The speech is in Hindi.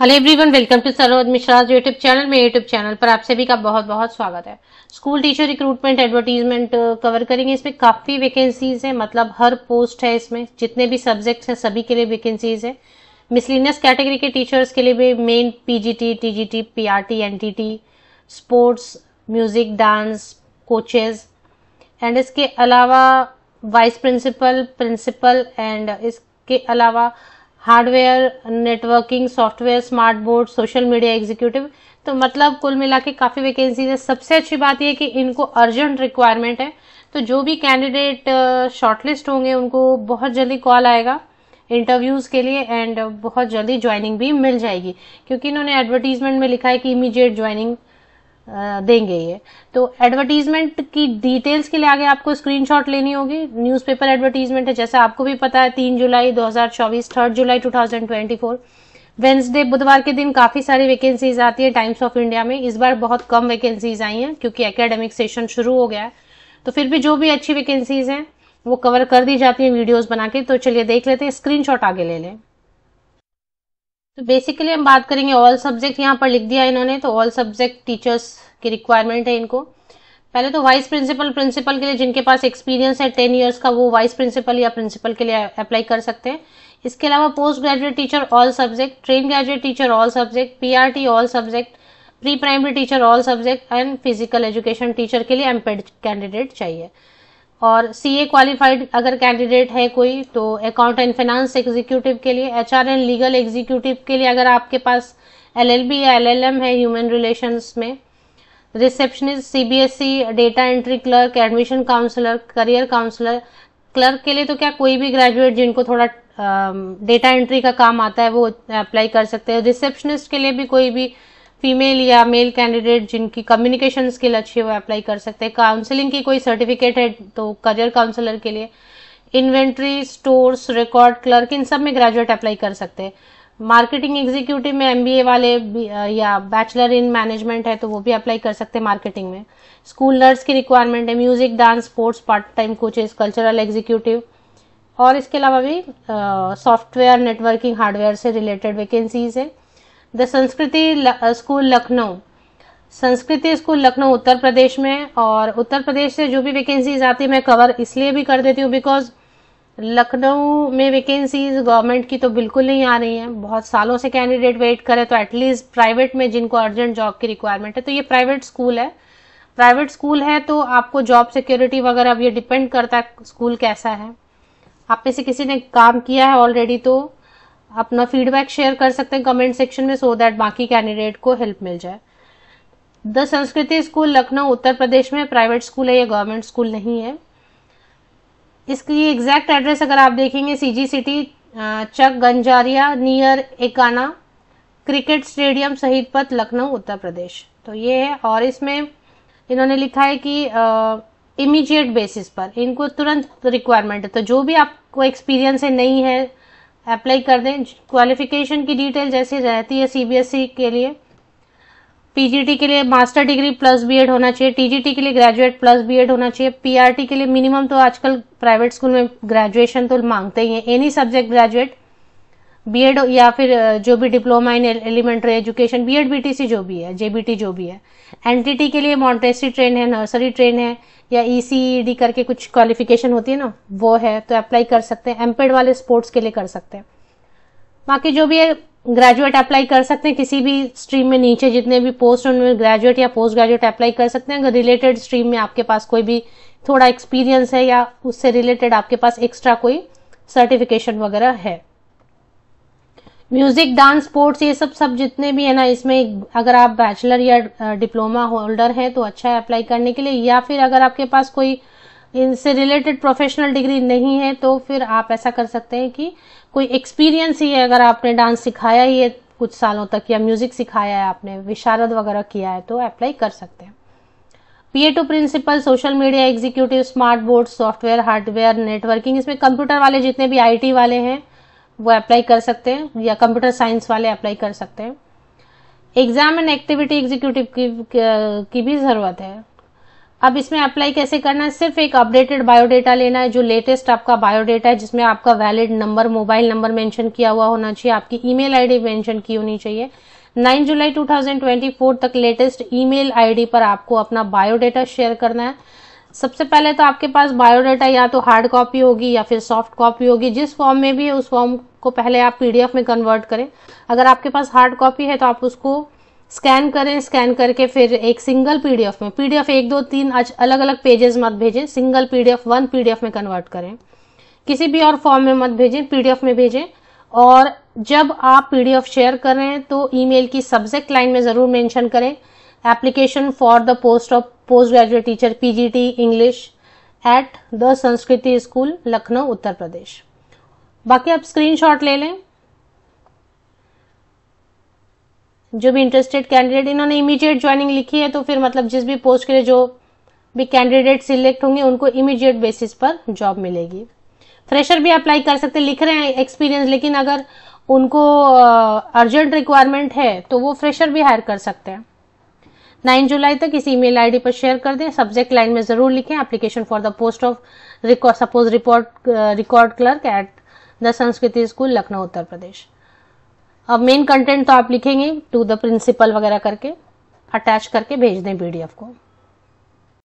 hello everyone welcome to Saroj Mishra YouTube channel में यूट्यूब चैनल पर आप सभी का बहुत बहुत स्वागत है school teacher recruitment advertisement cover करेंगे इसमें काफ़ी वैकेंसीज है मतलब हर पोस्ट है इसमें जितने भी सब्जेक्ट्स हैं सभी के लिए वैकेंसीज है मिसलिनियस कैटेगरी के टीचर्स के लिए भी main PGT TGT PRT NTT sports music dance coaches and इसके अलावा वाइस प्रिंसिपल प्रिंसिपल एंड इसके अलावा hardware networking software smart board social media executive तो मतलब कुल मिला के काफ़ी वैकेंसीज है सबसे अच्छी बात यह कि इनको अर्जेंट रिक्वायरमेंट है तो जो भी कैंडिडेट शॉर्टलिस्ट होंगे उनको बहुत जल्दी कॉल आएगा इंटरव्यूज के लिए एंड बहुत जल्दी ज्वाइनिंग भी मिल जाएगी क्योंकि इन्होंने एडवर्टीजमेंट में लिखा है कि इमीडिएट ज्वाइनिंग देंगे ये तो एडवर्टीजमेंट की डिटेल्स के लिए आगे आपको स्क्रीनशॉट लेनी होगी न्यूज़पेपर एडवर्टीजमेंट है जैसा आपको भी पता है तीन जुलाई 2024 थर्ड जुलाई 2024 वेंसडे बुधवार के दिन काफी सारी वैकेंसीज आती है टाइम्स ऑफ इंडिया में इस बार बहुत कम वैकेंसीज आई हैं क्योंकि एकेडमिक सेशन शुरू हो गया है तो फिर भी जो भी अच्छी वैकेंसीज हैं वो कवर कर दी जाती हैं वीडियोज बना के तो चलिए देख लेते हैं स्क्रीन आगे ले लें तो बेसिकली हम बात करेंगे ऑल सब्जेक्ट यहाँ पर लिख दिया इन्होंने तो ऑल सब्जेक्ट टीचर्स की रिक्वायरमेंट है इनको पहले तो वाइस प्रिंसिपल प्रिंसिपल के लिए जिनके पास एक्सपीरियंस है टेन ईयर्स का वो वाइस प्रिंसिपल या प्रिंसिपल के लिए अप्लाई कर सकते हैं इसके अलावा post graduate teacher all subject train graduate teacher all subject PRT all subject pre primary teacher all subject and physical education teacher के लिए एमपेड कैंडिडेट चाहिए और सीए क्वालिफाइड अगर कैंडिडेट है कोई तो अकाउंट एंड फाइनेंस एग्जीक्यूटिव के लिए आर एंड लीगल एग्जीक्यूटिव के लिए अगर आपके पास एलएलबी या एलएलएम है ह्यूमन रिलेशन में receptionist CBSE data entry clerk admission counsellor career counsellor clerk के लिए तो क्या कोई भी ग्रेजुएट जिनको थोड़ा डेटा एंट्री का काम आता है वो अप्लाई कर सकते हैं रिसेप्शनिस्ट के लिए भी कोई भी फीमेल या मेल कैंडिडेट जिनकी कम्युनिकेशन स्किल अच्छी है वो अप्लाई कर सकते हैं काउंसलिंग की कोई सर्टिफिकेट है तो करियर काउंसलर के लिए इन्वेंट्री स्टोर्स रिकॉर्ड क्लर्क इन सब में ग्रेजुएट अप्लाई कर सकते हैं मार्केटिंग एग्जीक्यूटिव में एमबीए वाले या बैचलर इन मैनेजमेंट है तो वो भी अप्लाई कर सकते हैं मार्केटिंग में स्कूल नर्स की रिक्वायरमेंट है music dance sports part time coaches cultural executive और इसके अलावा भी सॉफ्टवेयर नेटवर्किंग हार्डवेयर से रिलेटेड वैकेंसीज है the Sanskriti school Lucknow Sanskriti school Lucknow Uttar प्रदेश में और उत्तर प्रदेश से जो भी वैकेंसीज आती है मैं कवर इसलिए भी कर देती हूँ बिकॉज लखनऊ में वैकेंसीज गवर्नमेंट की तो बिल्कुल नहीं आ रही हैं बहुत सालों से कैंडिडेट वेट करे तो एटलीस्ट प्राइवेट में जिनको अर्जेंट जॉब की रिक्वायरमेंट है तो ये प्राइवेट स्कूल है प्राइवेट स्कूल है तो आपको जॉब सिक्योरिटी वगैरह अब ये डिपेंड करता है स्कूल कैसा है आप में से किसी ने काम किया है ऑलरेडी तो अपना फीडबैक शेयर कर सकते हैं कमेंट सेक्शन में सो दैट बाकी कैंडिडेट को हेल्प मिल जाए द संस्कृति स्कूल लखनऊ उत्तर प्रदेश में प्राइवेट स्कूल है या गवर्नमेंट स्कूल नहीं है इसकी एग्जैक्ट एड्रेस अगर आप देखेंगे C G city Chak Ganjaria near Ekana cricket stadium Shaheed Path Lucknow Uttar प्रदेश तो ये है और इसमें इन्होंने लिखा है कि इमीडिएट बेसिस पर इनको तुरंत रिक्वायरमेंट है तो जो भी आपको एक्सपीरियंस है नहीं है अप्लाई कर दें क्वालिफिकेशन की डिटेल जैसी रहती है सीबीएसई e के लिए पीजीटी के लिए मास्टर डिग्री प्लस बीएड होना चाहिए टीजीटी के लिए ग्रेजुएट प्लस बीएड होना चाहिए पीआरटी के लिए मिनिमम तो आजकल प्राइवेट स्कूल में ग्रेजुएशन तो मांगते ही है एनी सब्जेक्ट ग्रेजुएट बीएड या फिर जो भी diploma in elementary education BEd BTC जो भी है जेबीटी जो भी है एनटीटी के लिए मॉन्टेसरी ट्रेन है नर्सरी ट्रेन है या ईसीडी e e करके कुछ क्वालिफिकेशन होती है ना वो है तो अप्लाई कर सकते हैं एमपेड वाले स्पोर्ट्स के लिए कर सकते हैं बाकी जो भी है ग्रेजुएट अप्लाई कर सकते हैं किसी भी स्ट्रीम में नीचे जितने भी पोस्ट उनमें ग्रेजुएट या पोस्ट ग्रेजुएट अप्लाई कर सकते हैं अगर रिलेटेड स्ट्रीम में आपके पास कोई भी थोड़ा एक्सपीरियंस है या उससे रिलेटेड आपके पास एक्स्ट्रा कोई सर्टिफिकेशन वगैरह है म्यूजिक डांस स्पोर्ट्स ये सब सब जितने भी है ना इसमें अगर आप बैचलर या डिप्लोमा होल्डर हैं तो अच्छा है अप्लाई करने के लिए या फिर अगर आपके पास कोई इनसे रिलेटेड प्रोफेशनल डिग्री नहीं है तो फिर आप ऐसा कर सकते हैं कि कोई एक्सपीरियंस ही है अगर आपने डांस सिखाया ही है कुछ सालों तक या म्यूजिक सिखाया है आपने विशारद वगैरह किया है तो अप्लाई कर सकते हैं PA to principal social media executive smart board software hardware networking इसमें कंप्यूटर वाले जितने भी आईटी वाले हैं वो अप्लाई कर सकते हैं या कंप्यूटर साइंस वाले अप्लाई कर सकते हैं एग्जाम एंड एक्टिविटी एग्जीक्यूटिव की, की भी ज़रूरत है अब इसमें अप्लाई कैसे करना है सिर्फ एक अपडेटेड बायोडेटा लेना है जो लेटेस्ट आपका बायोडेटा है जिसमें आपका valid number mobile number mention किया हुआ होना चाहिए आपकी ईमेल आईडी मेंशन की होनी चाहिए 9 जुलाई 2024 तक लेटेस्ट ईमेल आईडी पर आपको अपना बायोडेटा शेयर करना है सबसे पहले तो आपके पास बायोडाटा या तो हार्ड कॉपी होगी या फिर सॉफ्ट कॉपी होगी जिस फॉर्म में भी है उस फॉर्म को पहले आप पीडीएफ में कन्वर्ट करें अगर आपके पास हार्ड कॉपी है तो आप उसको स्कैन करें स्कैन करके फिर एक सिंगल पीडीएफ में पीडीएफ एक दो तीन अलग अलग पेजेस मत भेजें सिंगल पीडीएफ वन पीडीएफ में कन्वर्ट करें किसी भी और फॉर्म में मत भेजें पीडीएफ में भेजें और जब आप पीडीएफ शेयर तो करें तो ईमेल की सब्जेक्ट लाइन में ज़रूर मेंशन करें application for the post of post graduate teacher PGT English at the Sanskriti school Lucknow Uttar Pradesh बाकी आप स्क्रीनशॉट ले लें जो भी इंटरेस्टेड कैंडिडेट इन्होंने इमीडिएट ज्वाइनिंग लिखी है तो फिर मतलब जिस भी पोस्ट के लिए जो भी कैंडिडेट सिलेक्ट होंगे उनको इमीडिएट बेसिस पर जॉब मिलेगी फ्रेशर भी अप्लाई कर सकते लिख रहे हैं एक्सपीरियंस लेकिन अगर उनको अर्जेंट रिक्वायरमेंट है तो वो फ्रेशर भी हायर कर सकते हैं 9 जुलाई तक इस ईमेल आईडी पर शेयर कर दें सब्जेक्ट लाइन में जरूर लिखें application for the post of suppose report record clerk at the Sanskriti school Lucknow Uttar Pradesh अब मेन कंटेंट तो आप लिखेंगे टू द प्रिंसिपल वगैरह करके अटैच करके भेज दें पीडीएफ को